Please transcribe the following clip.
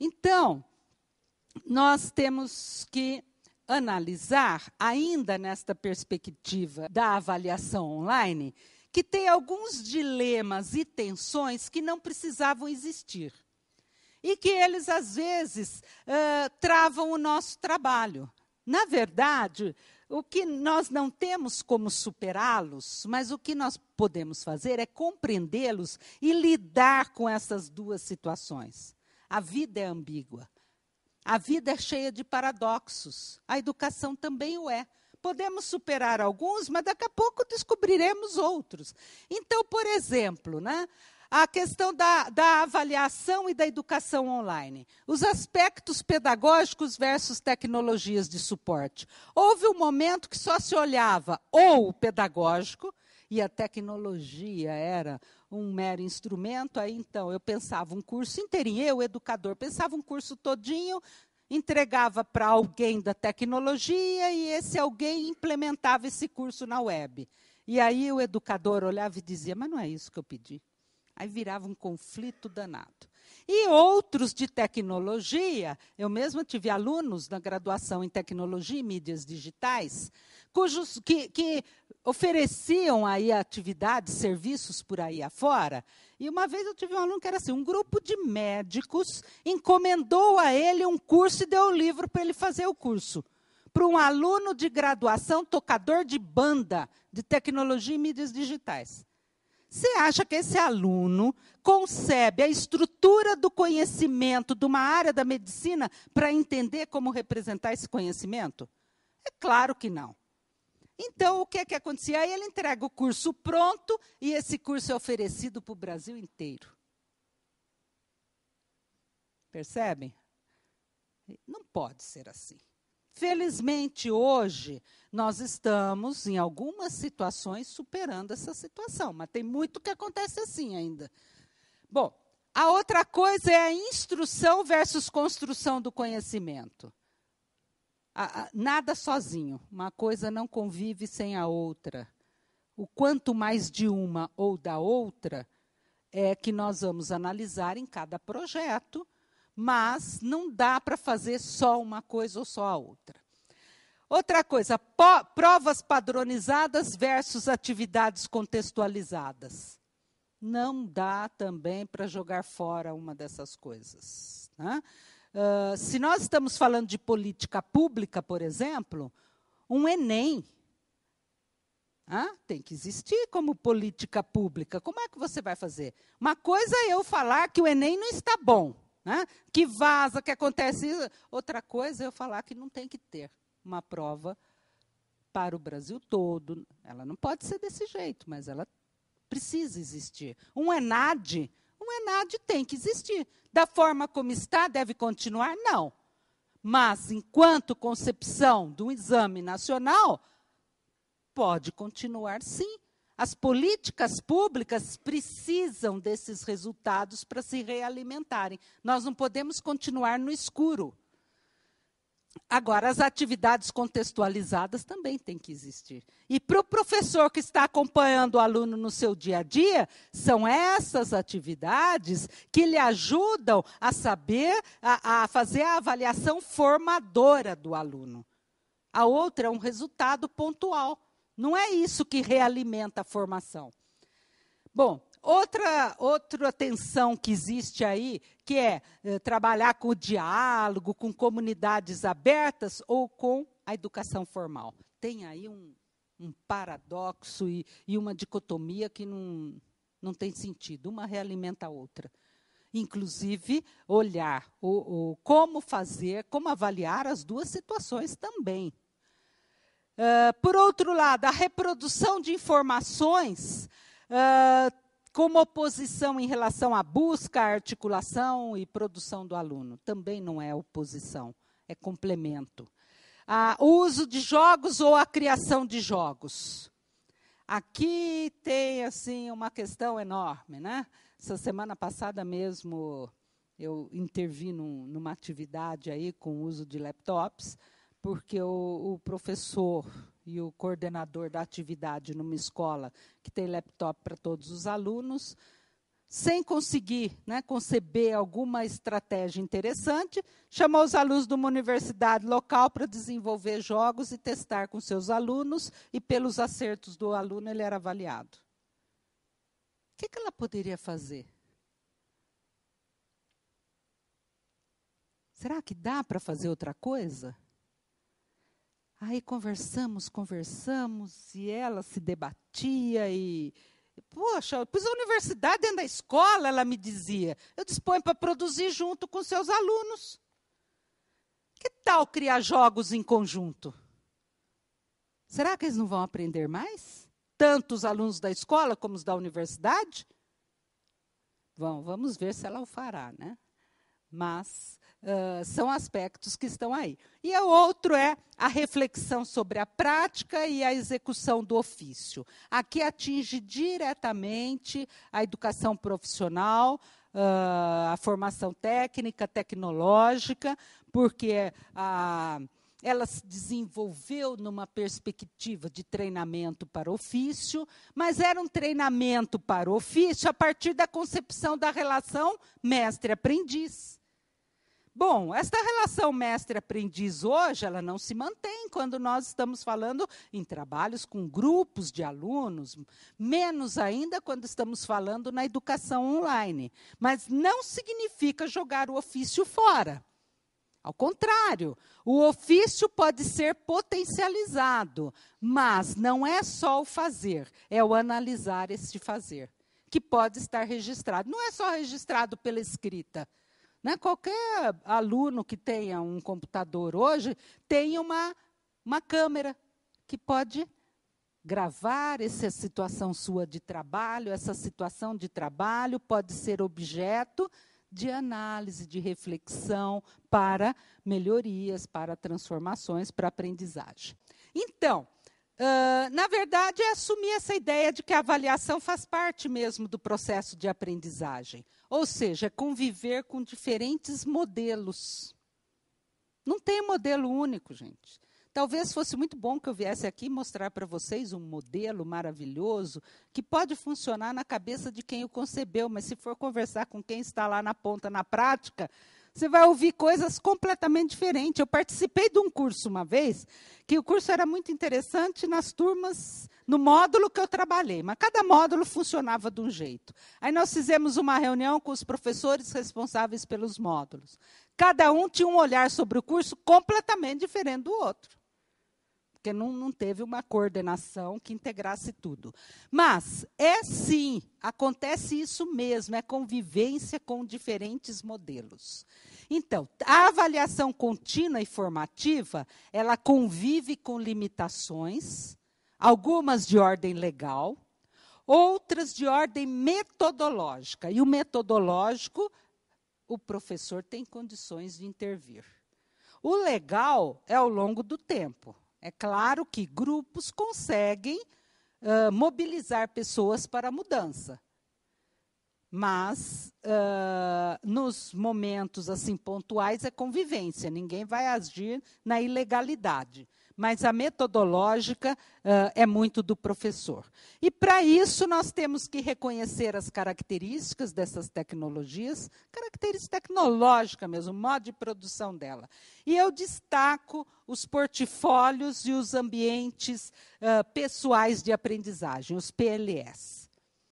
Então, nós temos que analisar, ainda nesta perspectiva da avaliação online, que tem alguns dilemas e tensões que não precisavam existir. E que eles, às vezes, uh, travam o nosso trabalho. Na verdade, o que nós não temos como superá-los, mas o que nós podemos fazer é compreendê-los e lidar com essas duas situações. A vida é ambígua. A vida é cheia de paradoxos. A educação também o é. Podemos superar alguns, mas daqui a pouco descobriremos outros. Então, por exemplo, né, a questão da, da avaliação e da educação online. Os aspectos pedagógicos versus tecnologias de suporte. Houve um momento que só se olhava ou o pedagógico e a tecnologia era um mero instrumento, aí então eu pensava um curso inteirinho, eu, educador, pensava um curso todinho, entregava para alguém da tecnologia e esse alguém implementava esse curso na web. E aí o educador olhava e dizia: Mas não é isso que eu pedi. Aí virava um conflito danado. E outros de tecnologia, eu mesma tive alunos na graduação em tecnologia e mídias digitais, cujos que, que ofereciam aí atividades, serviços por aí afora. E uma vez eu tive um aluno que era assim, um grupo de médicos encomendou a ele um curso e deu o um livro para ele fazer o curso. Para um aluno de graduação, tocador de banda de tecnologia e mídias digitais. Você acha que esse aluno concebe a estrutura do conhecimento de uma área da medicina para entender como representar esse conhecimento? É claro que não. Então, o que é que acontecia? Aí ele entrega o curso pronto e esse curso é oferecido para o Brasil inteiro. Percebem? Não pode ser assim. Felizmente, hoje, nós estamos, em algumas situações, superando essa situação, mas tem muito que acontece assim ainda. Bom, a outra coisa é a instrução versus construção do conhecimento. A, a, nada sozinho, uma coisa não convive sem a outra. O quanto mais de uma ou da outra é que nós vamos analisar em cada projeto mas não dá para fazer só uma coisa ou só a outra. Outra coisa, provas padronizadas versus atividades contextualizadas. Não dá também para jogar fora uma dessas coisas. Né? Uh, se nós estamos falando de política pública, por exemplo, um Enem tem que existir como política pública. Como é que você vai fazer? Uma coisa é eu falar que o Enem não está bom né? que vaza, que acontece isso. Outra coisa é eu falar que não tem que ter uma prova para o Brasil todo. Ela não pode ser desse jeito, mas ela precisa existir. Um ENAD, um ENAD tem que existir. Da forma como está, deve continuar? Não. Mas, enquanto concepção de um exame nacional, pode continuar sim, as políticas públicas precisam desses resultados para se realimentarem. Nós não podemos continuar no escuro. Agora, as atividades contextualizadas também têm que existir. E para o professor que está acompanhando o aluno no seu dia a dia, são essas atividades que lhe ajudam a saber, a, a fazer a avaliação formadora do aluno. A outra é um resultado pontual não é isso que realimenta a formação. Bom, outra, outra tensão que existe aí, que é, é trabalhar com o diálogo, com comunidades abertas ou com a educação formal. Tem aí um, um paradoxo e, e, uma dicotomia que não, não tem sentido. Uma realimenta a outra. Inclusive, olhar o, o como fazer, como avaliar as duas situações também. Ah, por outro lado, a reprodução de informações uh, ah, como oposição em relação à busca, articulação e produção do aluno. Também não é oposição, é complemento. Ah, o uso de jogos ou a criação de jogos. Aqui tem assim uma questão enorme, né? Essa semana passada mesmo eu intervi num, numa atividade aí com o uso de laptops porque o, o professor e o coordenador da atividade numa escola que tem laptop para todos os alunos, sem conseguir né, conceber alguma estratégia interessante, chamou os alunos de uma universidade local para desenvolver jogos e testar com seus alunos, e pelos acertos do aluno ele era avaliado. O que, que ela poderia fazer? Será que dá para fazer outra coisa? Aí conversamos, conversamos, e ela se debatia e. Poxa, eu pus a universidade dentro da escola, ela me dizia. Eu disponho para produzir junto com seus alunos. Que tal criar jogos em conjunto? Será que eles não vão aprender mais? Tanto os alunos da escola como os da universidade? Bom, vamos ver se ela o fará, né? Mas são aspectos que estão aí. E o outro é a reflexão sobre a prática e a execução do ofício. Aqui atinge diretamente a educação profissional, uh, a formação técnica, tecnológica, porque a ah, ela se desenvolveu numa perspectiva de treinamento para ofício, mas era um treinamento para ofício a partir da concepção da relação mestre-aprendiz. Bom, esta relação mestre-aprendiz hoje, ela não se mantém quando nós estamos falando em trabalhos com grupos de alunos, menos ainda quando estamos falando na educação online. Mas não significa jogar o ofício fora. Ao contrário, o ofício pode ser potencializado, mas não é só o fazer, é o analisar este fazer, que pode estar registrado. Não é só registrado pela escrita, né? Qualquer aluno que tenha um computador hoje tem uma, uma câmera que pode gravar essa situação sua de trabalho. Essa situação de trabalho pode ser objeto de análise, de reflexão para melhorias, para transformações, para aprendizagem. Então, ah, na verdade, é assumir essa ideia de que a avaliação faz parte mesmo do processo de aprendizagem. Ou seja, é conviver com diferentes modelos. Não tem modelo único, gente. Talvez fosse muito bom que eu viesse aqui mostrar para vocês um modelo maravilhoso que pode funcionar na cabeça de quem o concebeu, mas se for conversar com quem está lá na ponta, na prática, você vai ouvir coisas completamente diferentes. Eu participei de um curso uma vez, que o curso era muito interessante nas turmas, no módulo que eu trabalhei, mas cada módulo funcionava de um jeito. Aí nós fizemos uma reunião com os professores responsáveis pelos módulos. Cada um tinha um olhar sobre o curso completamente diferente do outro porque não, não teve uma coordenação que integrasse tudo. Mas é sim, acontece isso mesmo, é convivência com diferentes modelos. Então, a avaliação contínua e formativa, ela convive com limitações, algumas de ordem legal, outras de ordem metodológica. E o metodológico, o professor tem condições de intervir. O legal é ao longo do tempo. É claro que grupos conseguem uh, mobilizar pessoas para a mudança. Mas, uh, nos momentos assim pontuais, é convivência, ninguém vai agir na ilegalidade mas a metodológica uh, é muito do professor. E para isso nós temos que reconhecer as características dessas tecnologias, característica tecnológica mesmo, modo de produção dela. E eu destaco os portfólios e os ambientes uh, pessoais de aprendizagem, os PLS.